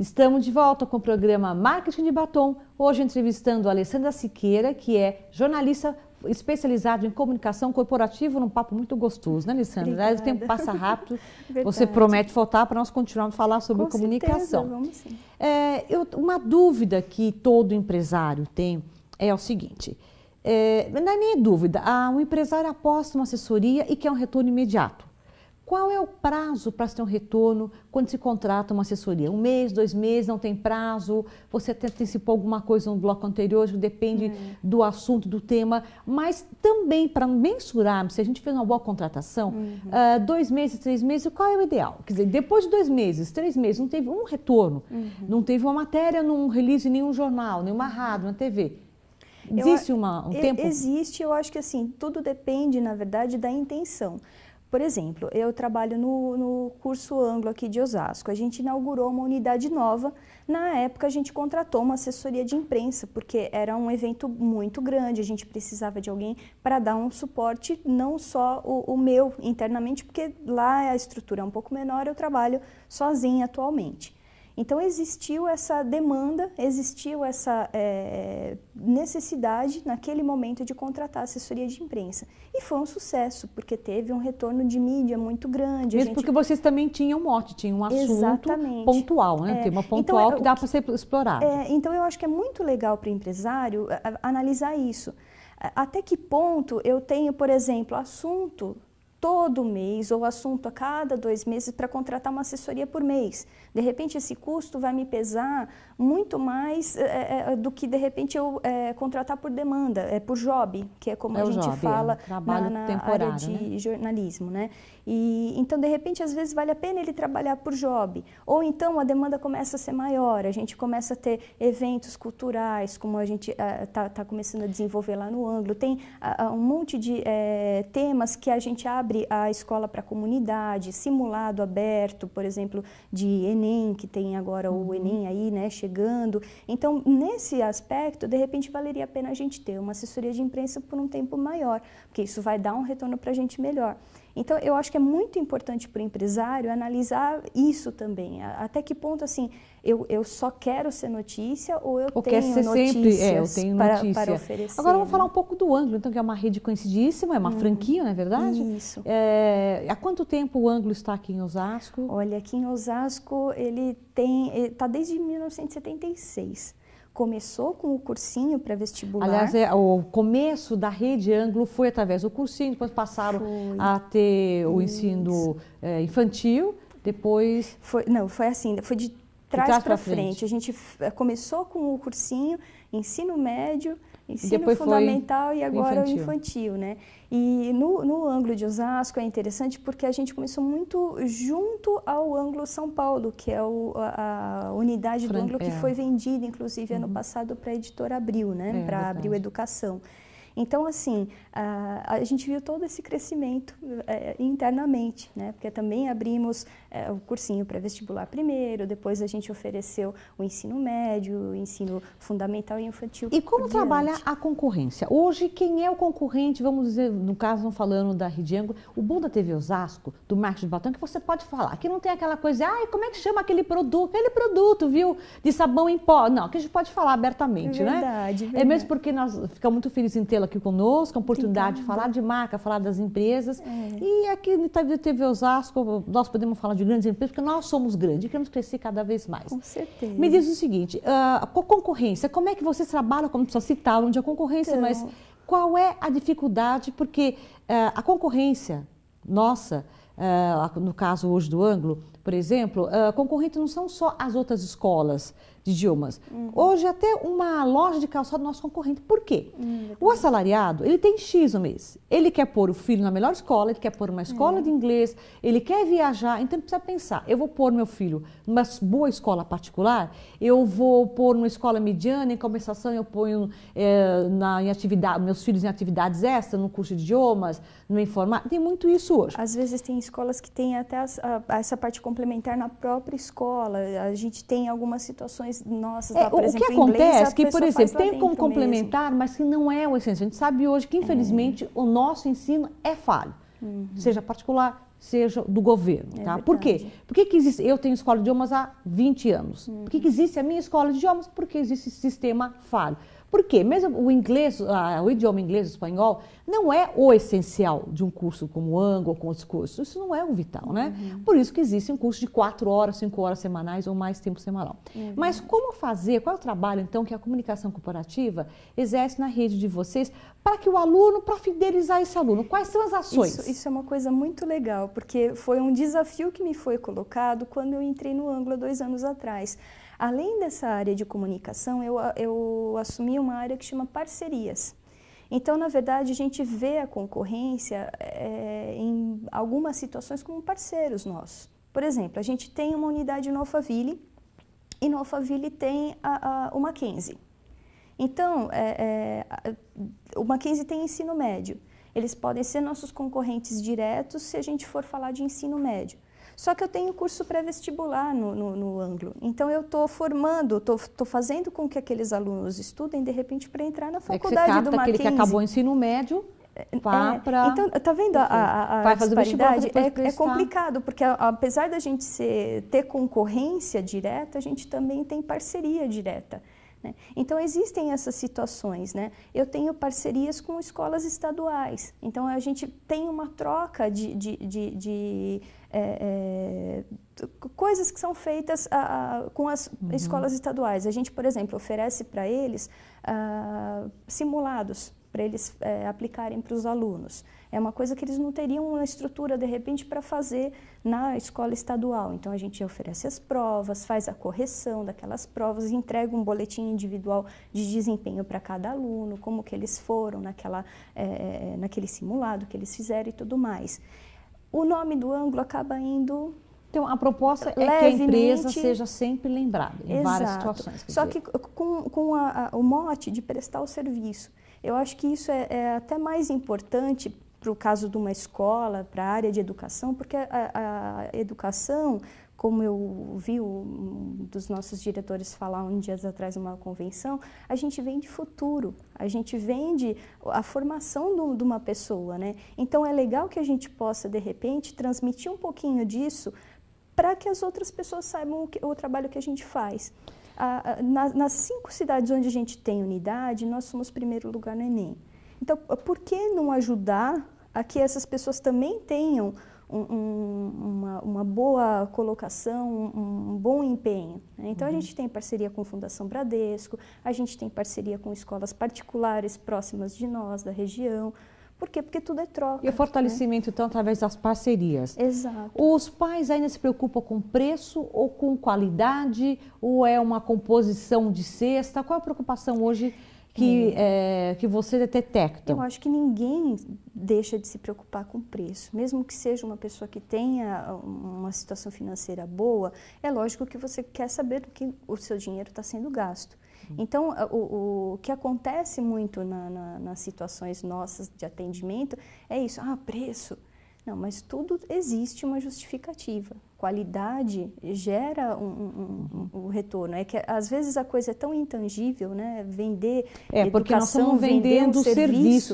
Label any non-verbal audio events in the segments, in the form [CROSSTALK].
Estamos de volta com o programa Marketing de Batom, hoje entrevistando a Alessandra Siqueira, que é jornalista especializada em comunicação corporativa, num papo muito gostoso, né, Alessandra? Obrigada. O tempo passa rápido, [LAUGHS] você promete voltar para nós continuarmos a falar sobre com comunicação. Certeza, vamos sim. É, eu, uma dúvida que todo empresário tem é o seguinte, é, não é nem dúvida, um empresário aposta uma assessoria e quer um retorno imediato. Qual é o prazo para se ter um retorno quando se contrata uma assessoria? Um mês, dois meses, não tem prazo? Você antecipou alguma coisa no bloco anterior, depende hum. do assunto, do tema. Mas também para mensurar se a gente fez uma boa contratação, uhum. uh, dois meses, três meses, qual é o ideal? Quer dizer, depois de dois meses, três meses, não teve um retorno, uhum. não teve uma matéria, não release em nenhum jornal, nenhuma rádio, na TV. Existe uma, um tempo? Existe, eu acho que assim, tudo depende, na verdade, da intenção. Por exemplo, eu trabalho no, no curso Anglo aqui de Osasco. A gente inaugurou uma unidade nova. Na época, a gente contratou uma assessoria de imprensa, porque era um evento muito grande. A gente precisava de alguém para dar um suporte, não só o, o meu internamente, porque lá a estrutura é um pouco menor, eu trabalho sozinha atualmente. Então existiu essa demanda, existiu essa é, necessidade naquele momento de contratar assessoria de imprensa. E foi um sucesso, porque teve um retorno de mídia muito grande. Mesmo gente... porque vocês também tinham um mote, tinham um assunto Exatamente. pontual, né? É. Tem uma então, pontual então, que dá para ser explorado. É, então eu acho que é muito legal para o empresário analisar isso. Até que ponto eu tenho, por exemplo, assunto todo mês ou assunto a cada dois meses para contratar uma assessoria por mês. De repente, esse custo vai me pesar muito mais é, do que, de repente, eu é, contratar por demanda, é, por job, que é como é a gente job, é. fala na, na área de né? jornalismo. Né? E, então, de repente, às vezes vale a pena ele trabalhar por job. Ou então a demanda começa a ser maior, a gente começa a ter eventos culturais, como a gente está eh, uh, tá começando a desenvolver lá no ângulo. Tem uh, um monte de uh, temas que a gente abre a escola para a comunidade, simulado aberto, por exemplo, de Enem, que tem agora uhum. o Enem aí né, chegando. Então, nesse aspecto, de repente, valeria a pena a gente ter uma assessoria de imprensa por um tempo maior, porque isso vai dar um retorno para a gente melhor. Então, eu acho que é muito importante para o empresário analisar isso também. Até que ponto, assim, eu, eu só quero ser notícia ou eu ou tenho ser notícias sempre, é, eu tenho para, notícia. para oferecer. Agora, vamos né? falar um pouco do Anglo, então, que é uma rede conhecidíssima, é uma hum, franquia, não é verdade? Isso. É, há quanto tempo o Anglo está aqui em Osasco? Olha, aqui em Osasco ele tem está eh, desde 1976 começou com o cursinho para vestibular. Aliás, é, o começo da rede Anglo foi através do cursinho, depois passaram foi. a ter o Isso. ensino é, infantil, depois... Foi, não, foi assim, foi de trás, trás para frente. frente. A gente eh, começou com o cursinho, ensino médio, ensino Depois fundamental e agora infantil. o infantil, né? E no, no ângulo de Osasco é interessante porque a gente começou muito junto ao ângulo São Paulo, que é o, a, a, unidade Fran... do ângulo que é. foi vendida, inclusive, uhum. ano passado para a editora Abril, né? É, para Abril Educação. Então, assim, a, gente viu todo esse crescimento eh, eh, internamente, né? Porque também abrimos eh, o cursinho pré-vestibular primeiro, depois a gente ofereceu o ensino médio, o ensino fundamental e infantil. E como trabalha a concorrência? Hoje, quem é o concorrente, vamos dizer, no caso, não falando da Ridiango, o bom da TV Osasco, do Marcos de Batão, que você pode falar, que não tem aquela coisa, ai, como é que chama aquele produto? Aquele produto, viu? De sabão em pó. Não, que a gente pode falar abertamente, verdade, né? Verdade. É mesmo porque nós ficamos muito felizes em tê-la aqui conosco, a oportunidade Sim, de falar de marca, falar das empresas. É. E aqui no Itaú TV Osasco, nós podemos falar de grandes empresas, porque nós somos grandes e queremos crescer cada vez mais. Com certeza. Me diz o seguinte, a ah, concorrência, como é que vocês trabalham, como precisa citar onde a concorrência, então... mas qual é a dificuldade? Porque ah, a concorrência nossa, ah, no caso hoje do Anglo, por exemplo, uh, concorrentes não são só as outras escolas de idiomas. Uhum. Hoje até uma loja de calçado é nosso concorrente. Por quê? Uhum. O assalariado, ele tem X no mês. Ele quer pôr o filho na melhor escola, ele quer pôr uma escola uhum. de inglês, ele quer viajar, então ele precisa pensar, eu vou pôr meu filho numa boa escola particular, eu vou pôr numa escola mediana, em compensação eu ponho é, na, em atividade, meus filhos em atividades extras, no curso de idiomas, no informático. Tem muito isso hoje. Às vezes tem escolas que têm até as, a, essa parte complementar na própria escola. A gente tem algumas situações nossas, é, lá, por o exemplo, que acontece inglês, que, por exemplo, tem como complementar, mesmo. mas que não é o essencial. A gente sabe hoje que, infelizmente, é. o nosso ensino é falho, uhum. seja particular, seja do governo. É tá? Por quê? Por que, que existe, eu tenho escola de idiomas há 20 anos. Uhum. Por que, que uhum. existe a minha escola de idiomas? Porque existe esse sistema falho. Por quê? Mesmo o inglês, o idioma inglês e espanhol não é o essencial de um curso como o Anglo ou com outros cursos. Isso não é o vital, né? uhum. né? Por isso que existe um curso de quatro horas, cinco horas semanais ou mais tempo semanal. Uhum. Mas como fazer, qual é o trabalho, então, que a comunicação corporativa exerce na rede de vocês para que o aluno, para fidelizar esse aluno? Quais são as ações? Isso, isso, é uma coisa muito legal, porque foi um desafio que me foi colocado quando eu entrei no Anglo dois anos atrás. Além dessa área de comunicação, eu, eu assumi uma área que chama parcerias. Então, na verdade, a gente vê a concorrência é, em algumas situações como parceiros nossos. Por exemplo, a gente tem uma unidade no Alphaville e no Alphaville tem a, a, o Mackenzie. Então, é, é, o Mackenzie tem ensino médio. Eles podem ser nossos concorrentes diretos se a gente for falar de ensino médio. Só que eu tenho curso pré-vestibular no, no, no, Anglo. Então eu estou formando, estou fazendo com que aqueles alunos estudem, de repente, para entrar na faculdade é que você do Mackenzie. aquele que acabou o ensino médio Pá, é, é, pra... Então, tá vendo a, a, a disparidade? É, é, complicado, porque apesar da gente ser, ter concorrência direta, a gente também tem parceria direta. Né? Então, existem essas situações. Né? Eu tenho parcerias com escolas estaduais, então a gente tem uma troca de, de, de, de é, é, coisas que são feitas a, a, com as uhum. escolas estaduais. A gente, por exemplo, oferece para eles a, ah, simulados para eles é, aplicarem para os alunos. É uma coisa que eles não teriam uma estrutura, de repente, para fazer na escola estadual. Então, a gente oferece as provas, faz a correção daquelas provas, entrega um boletim individual de desempenho para cada aluno, como que eles foram naquela, é, é, é, naquele simulado que eles fizeram e tudo mais. O nome do ângulo acaba indo então, a proposta é Levemente, que a empresa seja sempre lembrada em exato. várias situações. Só dizer. que uh, com, com a, a, o mote de prestar o serviço. Eu acho que isso é, é até mais importante para o caso de uma escola, para a área de educação, porque a, a educação, como eu vi um dos nossos diretores falar um dias atrás numa convenção, a gente vende futuro, a gente vende a formação do, de uma pessoa, né? Então é legal que a gente possa de repente transmitir um pouquinho disso para que as outras pessoas saibam o, que, o trabalho que a gente faz a, nas, cinco cidades onde a gente tem unidade, nós somos primeiro lugar no Enem. Então, por que não ajudar a que essas pessoas também tenham um, um, uma, uma, boa colocação, um, um bom empenho. Né? Então, uhum. a gente tem parceria com a Fundação Bradesco, a gente tem parceria com escolas particulares próximas de nós, da região. Por quê? Porque tudo é troca. E o fortalecimento, né? então, através das parcerias. Exato. Os pais ainda se preocupam com preço ou com qualidade? Ou é uma composição de cesta? Qual é a preocupação hoje que, é, que você detecta? Eu acho que ninguém deixa de se preocupar com preço. Mesmo que seja uma pessoa que tenha uma situação financeira boa, é lógico que você quer saber do que o seu dinheiro está sendo gasto. Uhum. Então, o, o que acontece muito na, na, nas situações nossas de atendimento é isso: ah, preço. Não, mas tudo existe uma justificativa. Qualidade gera um, um, um, um, uhum. retorno. É que às vezes a coisa é tão intangível, né? Vender, é, educação, porque nós estamos vendendo um serviço,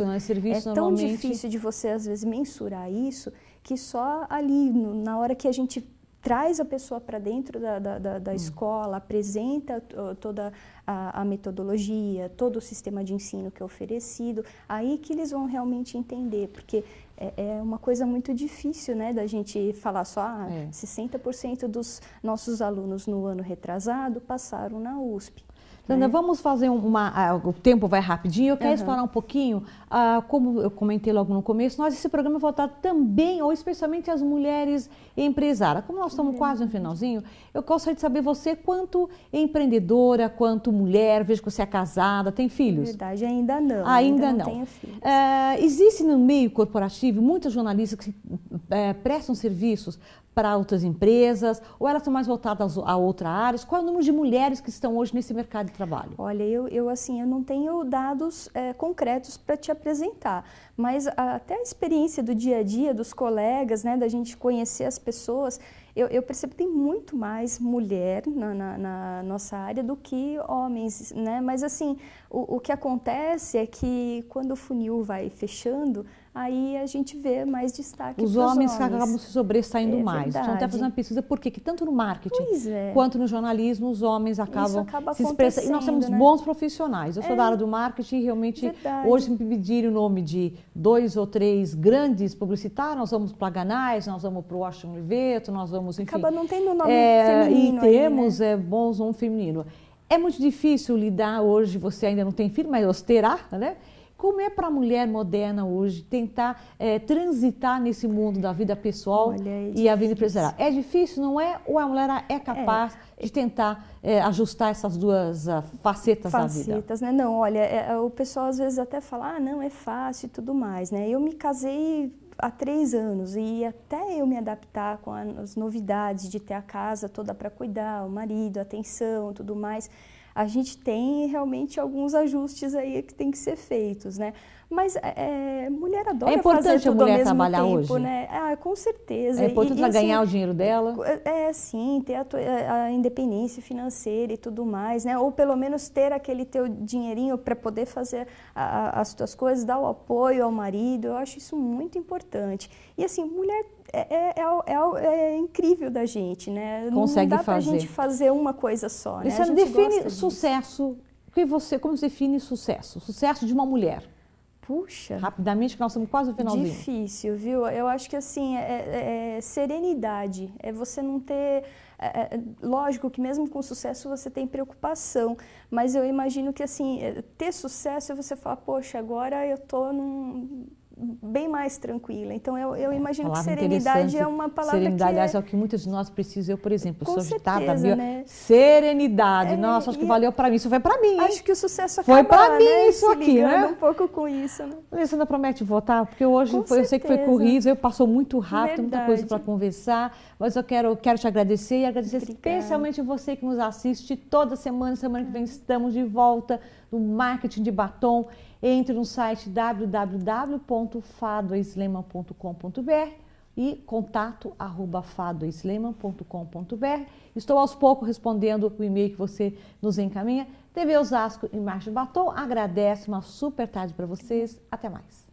serviço, né? serviço é normalmente... tão difícil de você às vezes mensurar isso que só ali no, na hora que a gente traz a pessoa para dentro da, da, da, da hum. escola, apresenta toda a, a, metodologia, todo o sistema de ensino que é oferecido, aí que eles vão realmente entender, porque é, é uma coisa muito difícil, né, da gente falar só, ah, é. 60% dos nossos alunos no ano retrasado passaram na USP. Sandra, né? né? vamos fazer uma. Uh, o tempo vai rapidinho. Eu quero uhum. explorar um pouquinho, uh, como eu comentei logo no começo, nós esse programa é voltado também, ou especialmente às mulheres empresárias. Como nós estamos uhum. quase no finalzinho, eu gostaria de saber você, quanto empreendedora, quanto mulher, vejo que você é casada, tem filhos? Na verdade, ainda não. Ainda, ainda não. não. Tenho filhos. Uh, existe no meio corporativo muitas jornalistas que é, prestam serviços para outras empresas ou elas estão mais voltadas a outras áreas? Qual é o número de mulheres que estão hoje nesse mercado de trabalho? Olha, eu, eu assim, eu não tenho dados é, concretos para te apresentar, mas a, até a experiência do dia a dia dos colegas, né, da gente conhecer as pessoas, eu, eu percebo que tem muito mais mulher na, na, na nossa área do que homens, né? Mas assim, o, o que acontece é que quando o funil vai fechando, aí a gente vê mais destaque Os homens, homens. acabam se sobressaindo é mais. Então, tá verdade. Estão até fazendo uma pesquisa, por quê? Que tanto no marketing é. quanto no jornalismo, os homens acabam acaba se expressando. E nós somos né? bons profissionais. Eu sou é. da área do marketing e realmente, verdade. hoje, me pedirem o nome de dois ou três grandes publicitários, nós vamos para Ganais, nós vamos para o Washington Oliveto, nós vamos, enfim... Acaba não tendo nome feminino. É, e temos aí, né? É, bons nomes femininos. É muito difícil lidar hoje, você ainda não tem filho, mas você terá, né? Como é para a mulher moderna hoje tentar é, transitar nesse mundo da vida pessoal Olha, é e a vida empresarial? É difícil, não é? Ou a mulher é capaz é. de tentar eh, ajustar essas duas uh, ah, facetas, facetas da vida? Facetas, né? Não, olha, é, é, o pessoal às vezes até fala, ah, não, é fácil e tudo mais, né? Eu me casei há três anos e até eu me adaptar com as novidades de ter a casa toda para cuidar, o marido, atenção, tudo mais, a gente tem realmente alguns ajustes aí que tem que ser feitos, né? Mas é, é mulher adora é fazer tudo a mulher ao mesmo trabalhar tempo, hoje? né? Ah, com certeza. É importante e, ela ganhar o dinheiro dela? É, é sim, ter a, é, a, independência financeira e tudo mais, né? Ou pelo menos ter aquele teu dinheirinho para poder fazer a, a, as tuas coisas, dar o apoio ao marido. Eu acho isso muito importante. E assim, mulher é é é, é, é, é, incrível da gente, né? Consegue não dá fazer. pra gente fazer uma coisa só, né? Você define sucesso. Que você, como você define sucesso? Sucesso de uma mulher. Puxa. Rapidamente, que nós estamos quase no finalzinho. Difícil, viu? Eu acho que assim, é, é, serenidade. É você não ter. É, lógico que mesmo com sucesso você tem preocupação, mas eu imagino que assim, ter sucesso é você falar, poxa, agora eu estou num bem mais tranquila. Então, eu, eu é, imagino é que serenidade é uma palavra serenidade, que... Aliás, é o que muitos de nós precisam. Eu, por exemplo, Com sou agitada. né? Serenidade. É, Nossa, acho que valeu para mim. Isso foi para mim, Acho hein? que o sucesso Foi para mim né? isso aqui, né? um pouco com isso, né? Alessandra, promete voltar? Porque hoje foi, eu sei que foi corrido, eu passou muito rápido, Verdade. muita coisa para conversar. Mas eu quero, quero te agradecer e agradecer Obrigada. especialmente você que nos assiste toda semana. Semana que vem estamos de volta do marketing de batom, entre no site www.fadoislema.com.br e contato arroba fadoislema.com.br. Estou aos poucos respondendo o e-mail que você nos encaminha. TV Osasco e Marcha Batom agradece. Uma super tarde para vocês. Até mais.